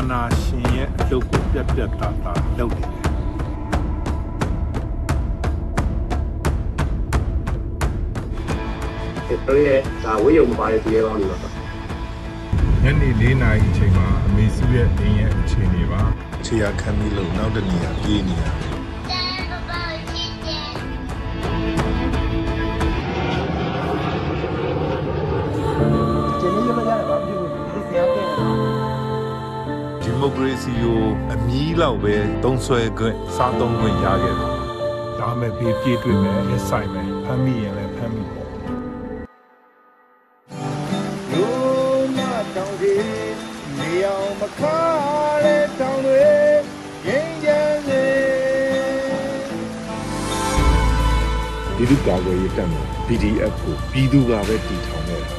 အာဏာရှင်ရဲ့အလုပ်ကိုပြက်ပြက်သားသားလုပ်နေတယ်တို့ရဲ့ဒါဝေယုံမပါတဲ့သူရဲကောင်းတွေပါညနေ၄နာရီအချိန်မှာအမေစုရဲ့အိမ်ရဲ့အခြေအနေပါခြေရခံပြီးလို့နောက်တနေရာပြေးနေရတယ်မိုကရေစီကိုအမီးလောက်ပဲသုံးဆွဲခွင့်စားသုံးခွင့်ရခဲ့တယ်။ဒါမဲ့ဘေးပြေးတွေ့မယ်ရဆိုင်မယ်ဖမ်းမိရင်လည်းဖမ်းမိပေါ့။ရိုးမတောင်ကြီးနေအောင်မခါတဲ့တောင်တွေငြိမ်းချမ်းနေဒီလူကာကွယ်ရေးတပ်မ PDF ကိုပြည်သူကပဲတည်ထောင်နေတာ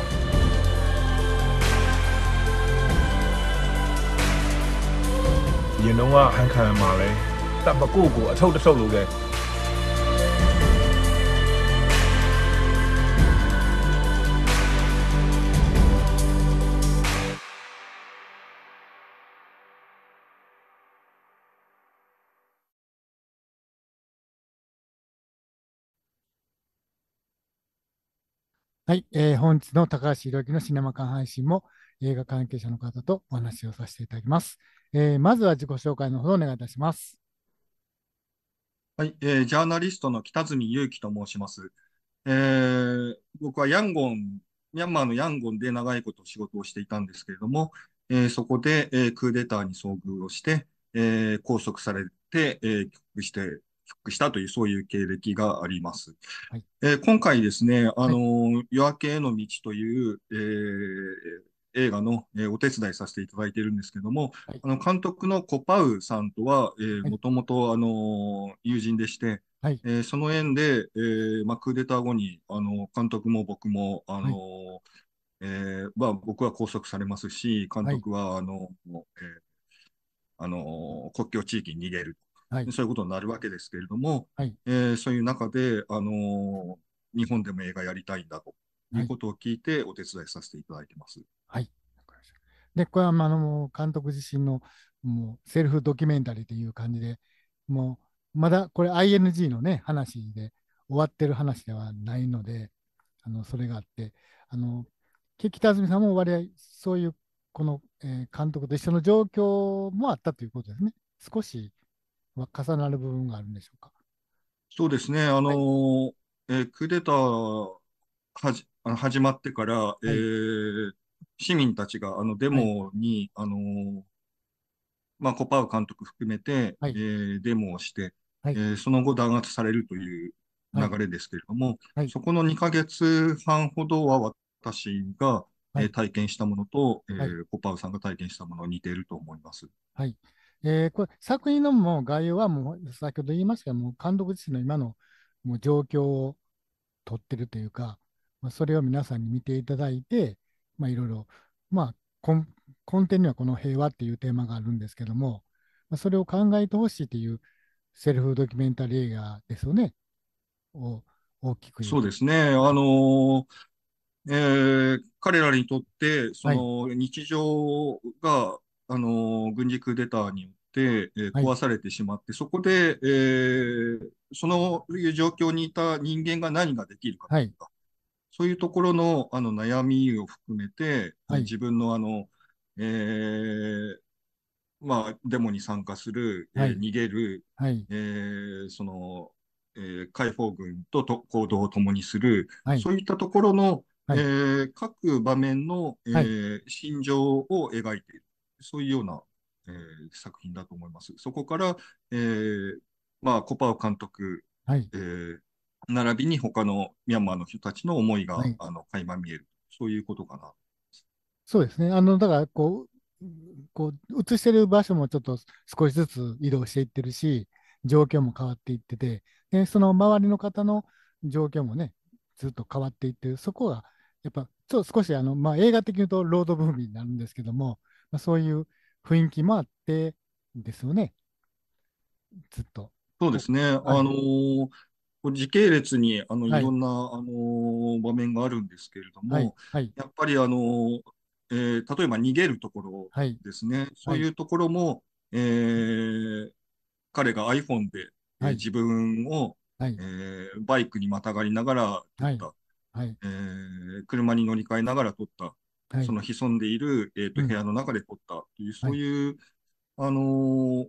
ရင်တော့ဟန်ခံမှာလဲတပ်ပကုတ်ကိုအထုတ်တစ်ထုတ်လို့ခဲ့はい、えー、本日の高橋宏之のシネマ館配信も映画関係者の方とお話をさせていただきます。えー、まずは自己紹介のほどお願いいたします。はい、えー、ジャーナリストの北住祐樹と申します。えー、僕はヤンゴン、ミャンマーのヤンゴンで長いこと仕事をしていたんですけれども、えー、そこで、えー、クーデターに遭遇をして、えー、拘束されて、えー、帰国して、復帰したという、そういう経歴があります。はい、えー、今回ですね、あの、はい、夜明けへの道という、えー、映画の、えー、お手伝いさせていただいているんですけども、はい、あの監督のコパウさんとは、えー、もともと、あのー、友人でして、はい、えー、その縁で、えーまあ、クーデター後に、あの監督も僕も、あのーはい、えーまあ、僕は拘束されますし、監督は、あのえーあの国境地域に逃げる、はい、そういうことになるわけですけれども、はいえー、そういう中で、あの日本でも映画やりたいんだということを聞いて、お手伝いさせていただいてます。はい。で、これはあの監督自身のもうセルフドキュメンタリーという感じで、もうまだこれ ING のね、話で終わってる話ではないので、あのそれがあって、あの北泉さんも割合そういうこの、えー、監督と一緒の状況もあったということですね。少しは重なる部分があるんでしょうか。そうですね。あのーはい、えー、クーデターはじ始まってから、はい、えー、市民たちがあのデモに、はい、あのまあ、コパウ監督含めて、はい、えー、デモをして、はい、えー、その後弾圧されるという流れですけれども、はい、そこの2か月半ほどは私が、はい、えー、体験したものと、えー、コパウさんが体験したもの似ていると思います。はいえー、これ作品のも概要はもう先ほど言いましたけど監督自身の今のもう状況を取ってるというか、まあ、それを皆さんに見ていただいて、まあ、いろいろ、まあ根、根底にはこの平和っていうテーマがあるんですけども、まあ、それを考えてほしいっていうセルフドキュメンタリー映画ですよね。を大きくそうですね。あのー、えー、彼らにとって、その日常が、はい、あのー、軍事クーデターによって、えー、壊されてしまって、はい、そこで、えー、そのいう状況にいた人間が何ができるかとか、はいそういうところのあの悩みを含めて、はい、自分のあの、えー、まあ、デモに参加する、はい、えー、逃げる、はい、えー、その、えー、解放軍とと行動を共にする、はい、そういったところの、はい、えー、各場面の、えー心情を描いている、そういうような、えー、作品だと思います。そこから、えーまあ、コパオ監督、はいえー並びに他のミャンマーの人たちの思いが、はい、あの垣間見える、そういうことかな。そうですね。あのだからこう、こう映してる場所もちょっと少しずつ移動していってるし、状況も変わっていってて、でその周りの方の状況もね、ずっと変わっていって、そこがやっぱちょっと少しあの、まあ、映画的に言うとロードブームになるんですけども、まあ、そういう雰囲気もあってですよね、ずっと。そうですね、はい、あのー、時系列にあのいろんな、はい、あの場面があるんですけれども、はいはい、やっぱりあの、えー、例えば逃げるところですね、そういうところも、えー、彼が iPhone で、はい、自分を、えバイクにまたがりながら撮った、えー、車に乗り換えながら撮った、その潜んでいる、えーと、部屋の中で撮ったという、そういう、あの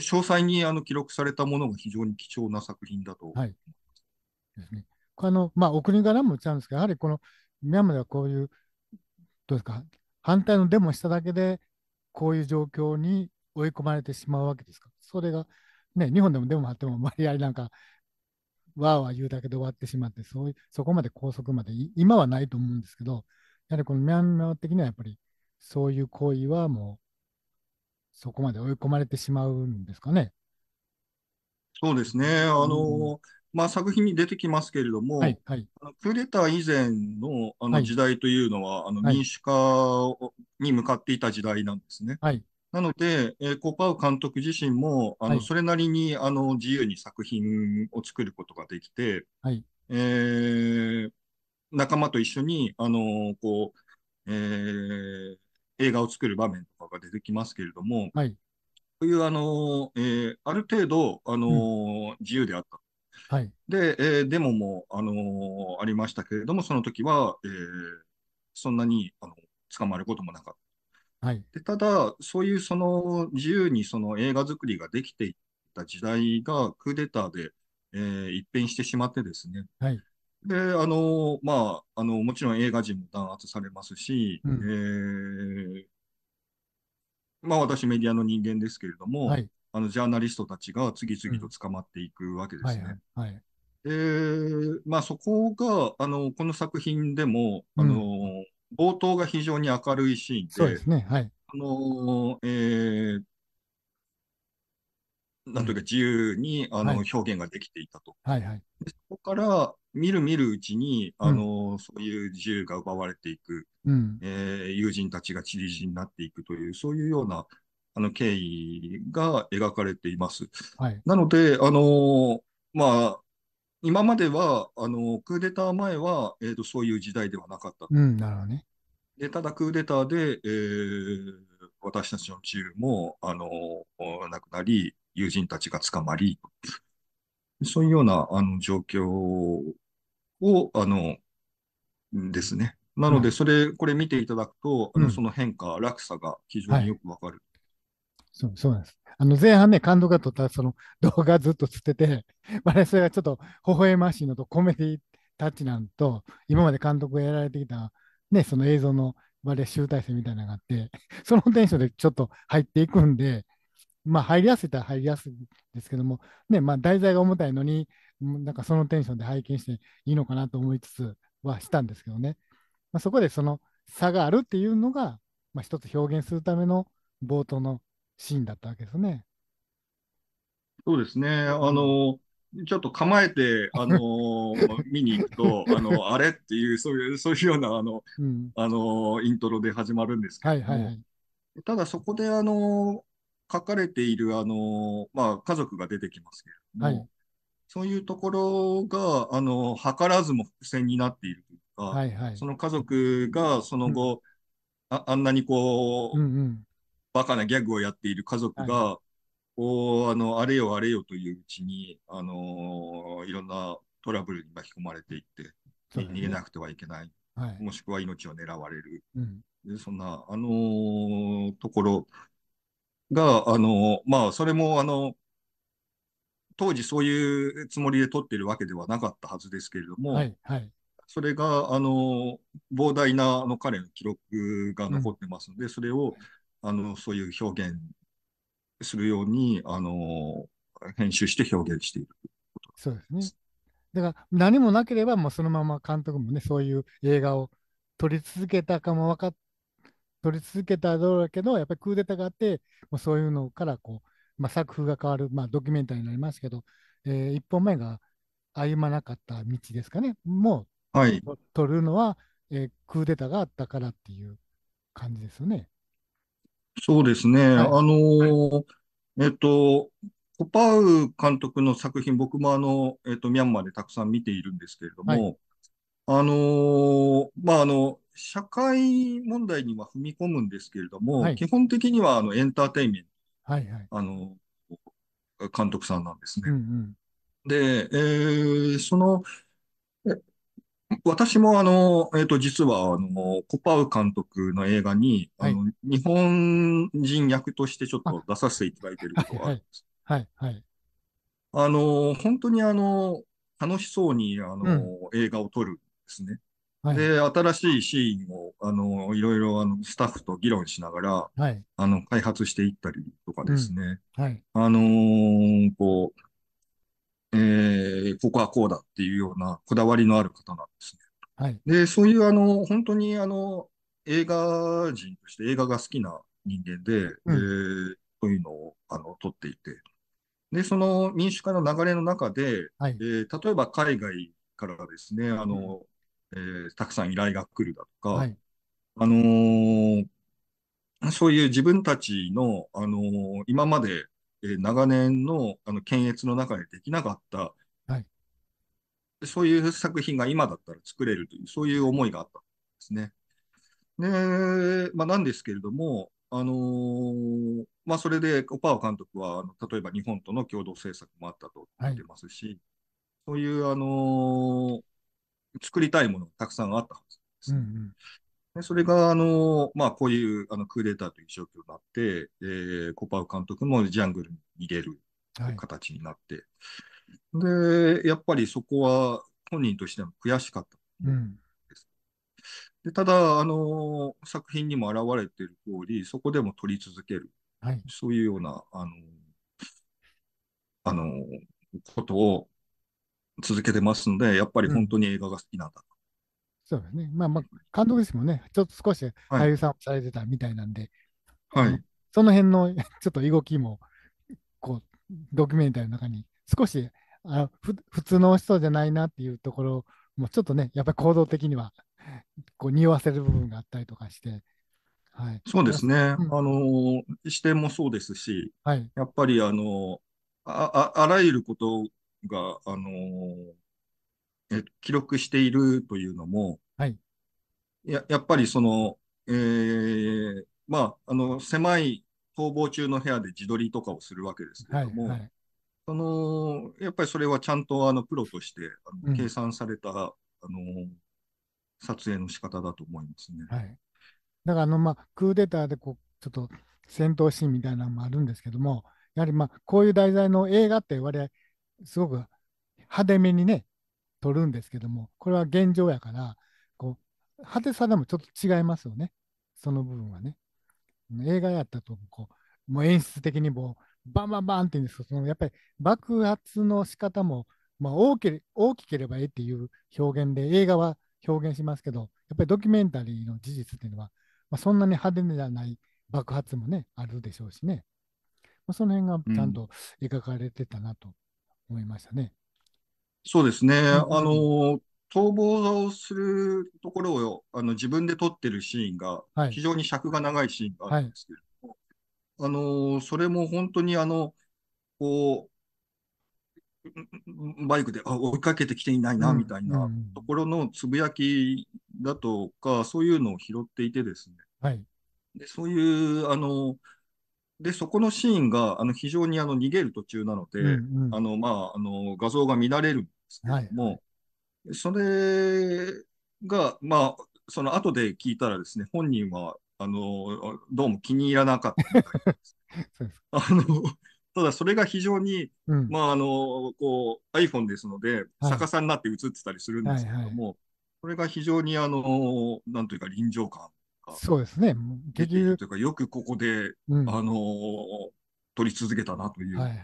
詳細にあの記録されたものが非常に貴重な作品だと思います。はい、ですねあのまあ、お国柄も違うんですけど、やはりこのミャンマーではこういう、どうですか、反対のデモしただけで、こういう状況に追い込まれてしまうわけですか。それが、ね、日本でもデモ張っても、割合なんか、わーわー言うだけで終わってしまって、そういうそこまで拘束まで、今はないと思うんですけど、やはりこのミャンマー的にはやっぱり、そういう行為はもうそこまで追い込まれてしまうんですかね。そうですね。あの、うん、まあ、作品に出てきますけれども、はいはい、あのクーデター以前のあの時代というのは、はい、あの民主化に向かっていた時代なんですね。はい、なので、えー、コパウ監督自身も、あの、はい、それなりにあの自由に作品を作ることができて、はいえー、仲間と一緒に、あのこうえー、映画を作る場面とかが出てきますけれども、はい、ういう、あのえー、ある程度、あの、うん、自由であった。はい、で、えー、デモも、あのありましたけれども、その時は、えー、そんなにあの捕まることもなかった。はい、でただ、そういうその自由にその映画作りができていった時代がクーデターで、えー、一変してしまってですね、はいで、あの、まあ、あの、もちろん映画人も弾圧されますし、うん、えー、まあ私メディアの人間ですけれども、はい、あの、ジャーナリストたちが次々と捕まっていくわけですね。うん、はい、はい、で、まあそこが、あの、この作品でも、あの、うん、冒頭が非常に明るいシーンで、そうですね、はい。あの、えー、なんというか自由に、あの、表現ができていたと。はいはい。でそこから、見る見るうちに、あの、うん、そういう自由が奪われていく、うん、えー、友人たちが散り散りになっていくという、そういうような、あの、経緯が描かれています。はい。なので、あのまあ、今までは、あの、クーデター前は、えっ、ー、と、そういう時代ではなかった。うん、なるほどね。で、ただクーデターで、えー、私たちのチームも、あの、なくなり、友人たちが捕まり、そういうような、あの、状況を、あの、ですね。なので、それ、うん、これ見ていただくと、あのその変化、落差が非常によくわかる、はい、そうそうです。あの前半ね、監督が撮ったその動画ずっとつってて、我 々がちょっと微笑ましいのとコメディタッチなんと、今まで監督がやられてきた、ね、その映像のバレー集大成みたいなのがあって、そのテンションでちょっと入っていくんで、まあ、入りやすいったら入りやすいですけども、ねまあ、題材が重たいのに、なんかそのテンションで拝見していいのかなと思いつつはしたんですけどね、まあ、そこでその差があるっていうのが、まあ、一つ表現するための冒頭のシーンだったわけですね。そうですねあのちょっと構えて、あのー、見に行くと、あの、あれっていう、そういう、そういうような、あの、うん、あのイントロで始まるんですけど、はいはいはい、ただそこで、あの書かれている、あのまあ、家族が出てきますけれども、はい、そういうところが、あの図らずも伏線になっているというか、はいはい、その家族がその後、うん、ああんなにこう、うんうん、バカなギャグをやっている家族が、はいこう、あの、あれよあれよといううちに、あのー、いろんなトラブルに巻き込まれていって、ね、逃げなくてはいけない、はい、もしくは命を狙われる、うん、そんな、あのー、ところが、あのー、まあ、それも、あの当時そういうつもりで撮ってるわけではなかったはずですけれども、はいはい、それがあの膨大なあの彼の記録が残ってますので、うん、それをあのそういう表現するように、あの編集して表現しているそうですね。だから何もなければ、もうそのまま監督もね、そういう映画を撮り続けたかも分かっ撮り続けただけど、やっぱりクーデターがあって、もうそういうのからこう、まあ、作風が変わる、まあ、ドキュメンタリーになりますけど、えー、一本目が歩まなかった道ですかね、もう、はい、撮るのは、えー、クーデターがあったからっていう感じですよね。そうですね。はい、あのー、えっと、コパウ監督の作品、僕もあの、えっと、ミャンマーでたくさん見ているんですけれども、はい、あのー、まあ、あの、社会問題には踏み込むんですけれども、はい、基本的にはあのエンターテインメント、はいはい、あの、監督さんなんですね。うんうん、で、えー、その、私もあの、えっ、ー、と、実はあの、コパウ監督の映画に、はい、あの、日本人役としてちょっと出させていただいてることがあるます。はい、はい、はい。あの、本当にあの、楽しそうにあの、うん、映画を撮るんですね。はい、で、新しいシーンを、あの、いろいろ、あの、スタッフと議論しながら、はい、あの、開発していったりとかですね。うん、はい。あのー、こう、えー、ここはこうだっていうようなこだわりのある方なんですね。はい、で、そういうあの、本当にあの、映画人として映画が好きな人間で、うん、えー、そういうのをあの撮っていて。で、その民主化の流れの中で、はい、えー、例えば海外からですね、あの、うん、えー、たくさん依頼が来るだとか、はい、あのそういう自分たちの、あの今までえ長年のあの検閲の中でできなかった、はい、そういう作品が今だったら作れるという、そういう思いがあったんですね。で、まあ、なんですけれども、あのー、まあ、それでオパオ監督はあの例えば日本との共同制作もあったと言ってますし、はい、そういう、あのー、作りたいものがたくさんあったはずです、ね、うんうん、でそれが、あの、まあ、こういうあのクーデターという状況になって、えー、コパウ監督もジャングルに入れる形になって、はい、で、やっぱりそこは本人としても悔しかったでうん、でただ、あの、作品にも表れている通り、そこでも撮り続ける、はい、そういうような、あの、あの、ことを続けてますので、やっぱり本当に映画が好きなんだそうですね。まあまあ、監督ですもんね。ちょっと少し俳優さんをされてたみたいなんで、はい。その辺の ちょっと動きも、こう、ドキュメンタリーの中に少しあふ普通の人じゃないなっていうところもちょっとね、やっぱり行動的にはこう匂わせる部分があったりとかして、はい、そうですね、あの視点もそうですし、はい、やっぱりあのああらゆることがあの記録しているというのも、はい、ややっぱりその、えー、まあ、あの狭い逃亡中の部屋で自撮りとかをするわけですけれども、はいはい、そのやっぱりそれはちゃんとあのプロとしてあの計算された、うん、あの撮影の仕方だと思いますね。はい、だからあの、まあ、クーデターでこうちょっと戦闘シーンみたいなのもあるんですけども、やはり、まあ、こういう題材の映画って、我々すごく派手めにね、取るんですけども、これは現状やから、こう、派手さでもちょっと違いますよね。その部分はね。映画やったと、こう、もう演出的にもう、バンバンバンって言うんですけど、そのやっぱり爆発の仕方も、まあ、大き大きければいいっていう表現で映画は表現しますけど、やっぱりドキュメンタリーの事実っていうのは、まあ、そんなに派手ではない爆発もね、あるでしょうしね。まあ、その辺がちゃんと描かれてたなと思いましたね。そうですね。あうんの、逃亡をするところを、あの、自分で撮ってるシーンが、はい。非常に尺が長いシーンがあるんですけれども、あの、それも本当にあの、こう、バイクで、あ、追いかけてきていないな、みたいなところのつぶやきだとか、そういうのを拾っていてですね。はい。で、そういう、あので、そこのシーンが、あの、非常にあの、逃げる途中なので、あの、まあ、あの、画像が乱れるんですけども、はい、それが、まあ、その後で聞いたらですね、本人は、あの、どうも気に入らなかったたです。あの、ただそれが非常に、うん、まあ、あの、こう、iPhone ですので、逆さになって映ってたりするんですけども、はいはいはい、それが非常に、あの、なんというか臨場感そうですね。結局。というか、よくここで、うん、あのー、取り続けたなという、はいはい、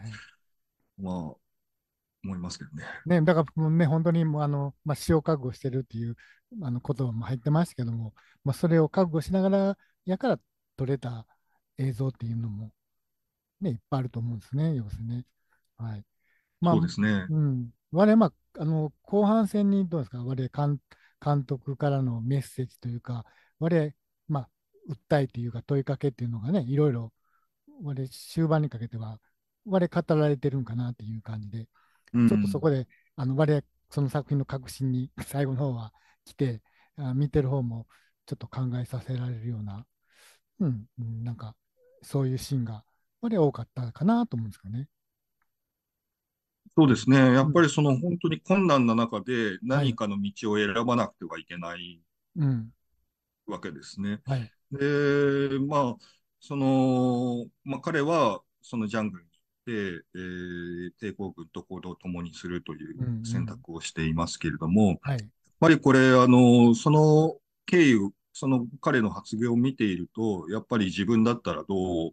まあ、思いますけどね。ね、だからね、本当に、あの、まあ、死を覚悟してるっていう、あの、言葉も入ってましたけども、まあ、それを覚悟しながら、やから撮れた映像っていうのも、ね、いっぱいあると思うんですね、要するにはい。まあ、そうですね。うん。我々、まあ、あの、後半戦にどうですか、我々監、監督からのメッセージというか、我々、訴えっていうか問いかけっていうのがね、いろいろ、我終盤にかけては、我語られてるんかなっていう感じで、うん、ちょっとそこで、あの我その作品の核心に 最後の方は来て、あ見てる方もちょっと考えさせられるような、うん、なんかそういうシーンが、我多かったかなと思うんですかね。そうですね、やっぱりその本当に困難な中で何かの道を選ばなくてはいけないわけですね。はい、で、まあ、その、まあ、彼は、そのジャングルに行って、えー、抵抗軍と行動を共にするという選択をしていますけれども、うんうんはい、やっぱりこれ、あの、その経緯、その彼の発言を見ていると、やっぱり自分だったらど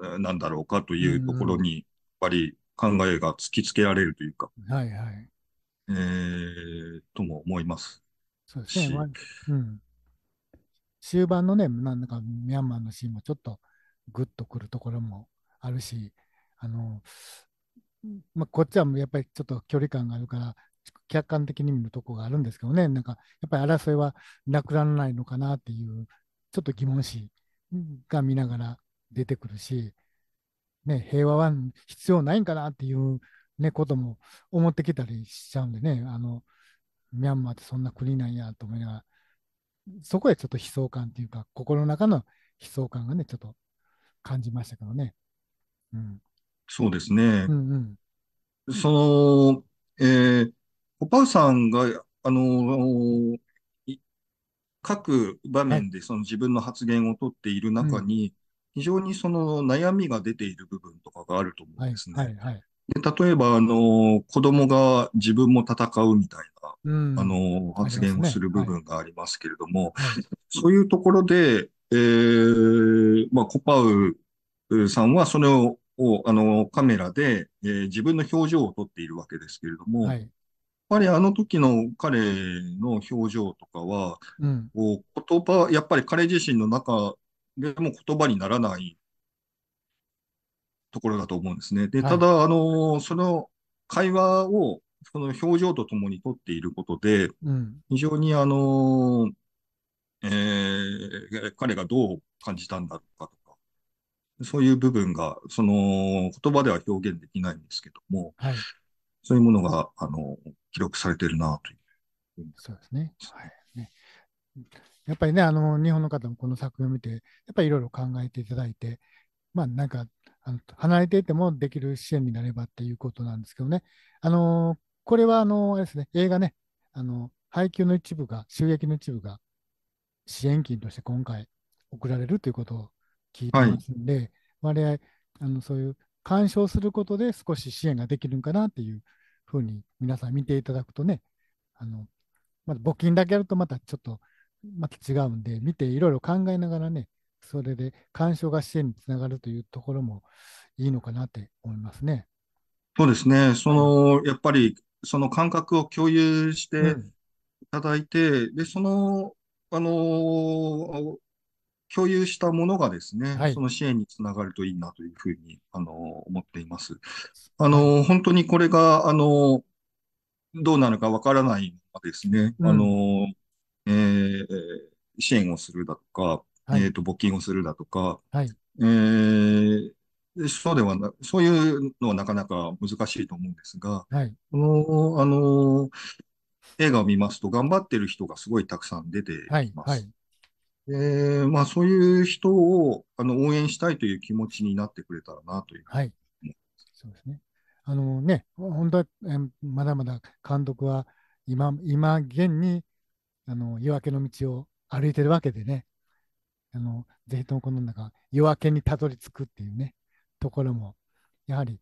うなんだろうかというところに、やっぱり考えが突きつけられるというか、はいはい。えー、とも思います。そうですね。うん終盤のね、なんかミャンマーのシーンもちょっとグッとくるところもあるし、あのまあ、こっちはやっぱりちょっと距離感があるから、客観的に見るとこがあるんですけどね、なんかやっぱり争いはなくならないのかなっていう、ちょっと疑問視が見ながら出てくるし、ね、平和は必要ないんかなっていう、ね、ことも思ってきたりしちゃうんでね、あのミャンマーってそんな国なんやと思いながら、そこへちょっと悲壮感というか、心の中の悲壮感がね、ちょっと感じましたけどね。うん、そうですね。うんうん、その、えー、おばあさんが、あのー、各場面でその自分の発言をとっている中に、はい、非常にその悩みが出ている部分とかがあると思うんですね。はいはいはいで例えば、あの、子供が自分も戦うみたいな、うん、あの、発言をする部分がありますけれども、ねはい、そういうところで、えー、まあ、コパウさんはそれを、あの、カメラで、えー、自分の表情を撮っているわけですけれども、はい、やっぱりあの時の彼の表情とかは、うん、言葉、やっぱり彼自身の中でも言葉にならないところだと思うんですね。で、ただ、はい、あの、その会話を、その表情とともにとっていることで、うん、非常にあの、えー、彼がどう感じたんだろうかとか、そういう部分が、その、言葉では表現できないんですけども、はい、そういうものが、あの、記録されてるなという。そうですね。はい、ねやっぱりね、あの、日本の方もこの作品を見て、やっぱりいろいろ考えていただいて、まあなんかあの離れていてもできる支援になればっていうことなんですけどね、あのこれはあのあれですね映画ね、あの配給の一部が、収益の一部が支援金として今回送られるということを聞いてますんで、はい、割合あのそういう干渉することで少し支援ができるんかなっていうふうに皆さん見ていただくとね、あのまだ募金だけやるとまたちょっとまた違うんで、見ていろいろ考えながらね、それで干渉が支援につながるというところもいいのかなって思いますね。そうですね。その、やっぱり、その感覚を共有していただいて、うん、で、その、あの、共有したものがですね、はい、その支援につながるといいなというふうに、あの、思っています。あの、本当にこれが、あの、どうなるかわからないですね、うん、あの、えー、支援をするだとか、はい、えっ、と、募金をするだとか、はい、えー、そうではな、そういうのはなかなか難しいと思うんですが、はい、この、あの、映画を見ますと、頑張ってる人がすごいたくさん出ています。はい、えー、まあ、そういう人をあの応援したいという気持ちになってくれたらなというはい、そうですね。あのね、本当はまだまだ監督は今今現にあの夜明けの道を歩いてるわけでね、あのぜひともこの中夜明けにたどり着くっていうねところもやはり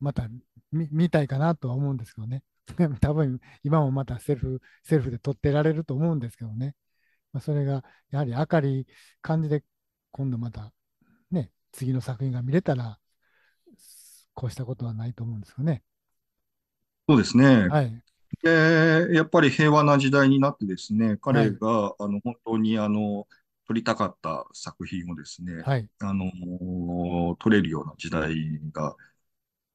また見たいかなとは思うんですけどね 多分今もまたセルフセルフで撮ってられると思うんですけどね、まあ、それがやはり明るい感じで今度またね次の作品が見れたらこうしたことはないと思うんですよね。そうですね、はいでやっぱり平和な時代になってですね彼が、はい、あの本当にあの撮りたかった作品をですね、はい、あのー、撮れるような時代が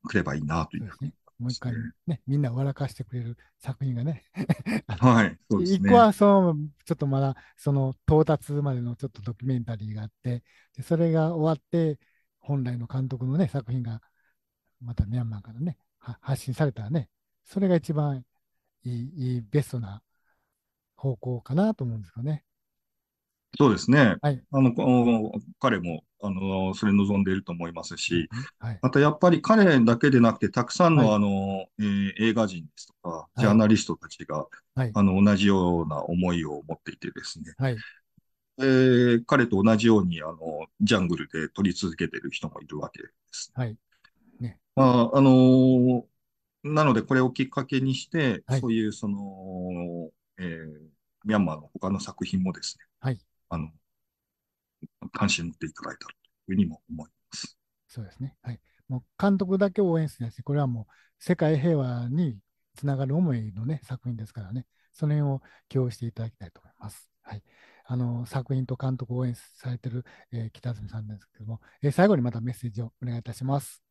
来ればいいなというふうに、ねね、もう一回ね、みんな笑かしてくれる作品がね。はい、そうですね。一個はその、ちょっとまだ、その到達までのちょっとドキュメンタリーがあって、でそれが終わって、本来の監督のね、作品が、またミャンマーからね、発信されたらね、それが一番いい、いいベストな方向かなと思うんですよね。そうですね。はい、あの、彼も、あの、それ望んでいると思いますし、はい、またやっぱり彼だけでなくて、たくさんの、あの、え映画人ですとか、ジャーナリストたちが、あの、同じような思いを持っていてですね。はい。え彼と同じように、あの、ジャングルで撮り続けている人もいるわけです、はい。ね。まあ、あのなので、これをきっかけにして、そういう、その、えー、ミャンマーの他の作品もですね、はい、あの、関心を持っていただいたというふうにも思います。そうですね。はい。もう監督だけ応援するんですね。これはもう世界平和につながる思いのね、作品ですからね。その辺を共有していただきたいと思います。はい。あの、作品と監督を応援されてる、えー、北住さんですけども、えー、最後にまたメッセージをお願いいたします。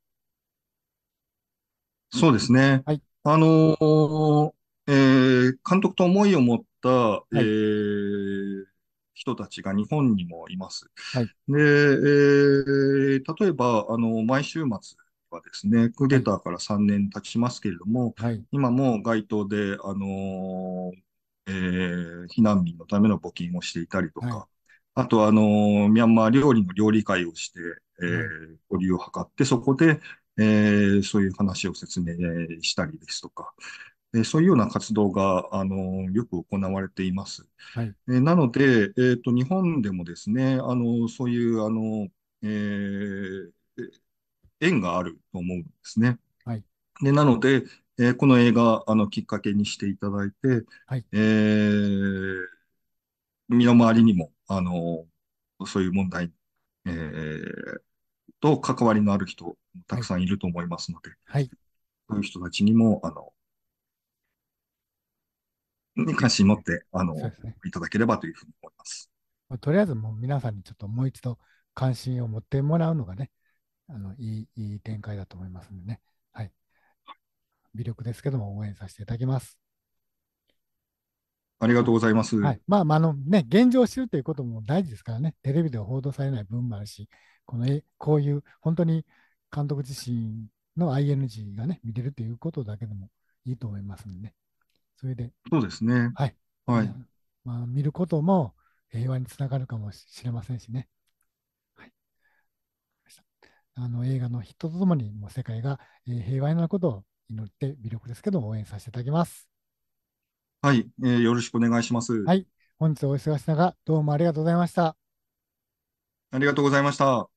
そうですね。はい。あのー、えー、監督と思いを持った、はい、えー人たちが日本にもいます。はい、で、えー、例えば、あの、毎週末、はですね、クーデターから3年経ちますけれども、はい、今も街頭で、あのー、えー、避難民のための募金をしていたりとか、はいあと、あのー、ミャンマー料理の料理会をして、えー、交流を図って、そこで、えー、そういう話を説明したりですとか、えそういうような活動が、あの、よく行われています。はい。えなので、えっと、日本でもですね、あの、そういう、あの、えー、縁があると思うんですね。はい。で、なので、えー、この映画、あの、きっかけにしていただいて、はい。えー、身の回りにも、あの、そういう問題、えー、と関わりのある人、たくさんいると思いますので、はい。そういう人たちにも、あの、に関心持って、あの、ね、いただければというふうに思います。とりあえずもう皆さんにちょっともう一度関心を持ってもらうのがね、あのいいいい展開だと思いますんでね。はい。微力ですけども応援させていただきます。ありがとうございます。はい、まあ、まあ、あのね、現状を知るということも大事ですからね、テレビでは報道されない分もあるし、このこういう本当に監督自身の ING がね、見れるということだけでもいいと思いますんで、ね、それで。そうですね。はい。はい。まあ、見ることも平和につながるかもしれませんしね。はい。あの映画のヒットとともに、もう世界が平和になることを祈って微力ですけど応援させていただきます。はい、えー、よろしくお願いします。はい、本日お忙しい中、どうもありがとうございました。ありがとうございました。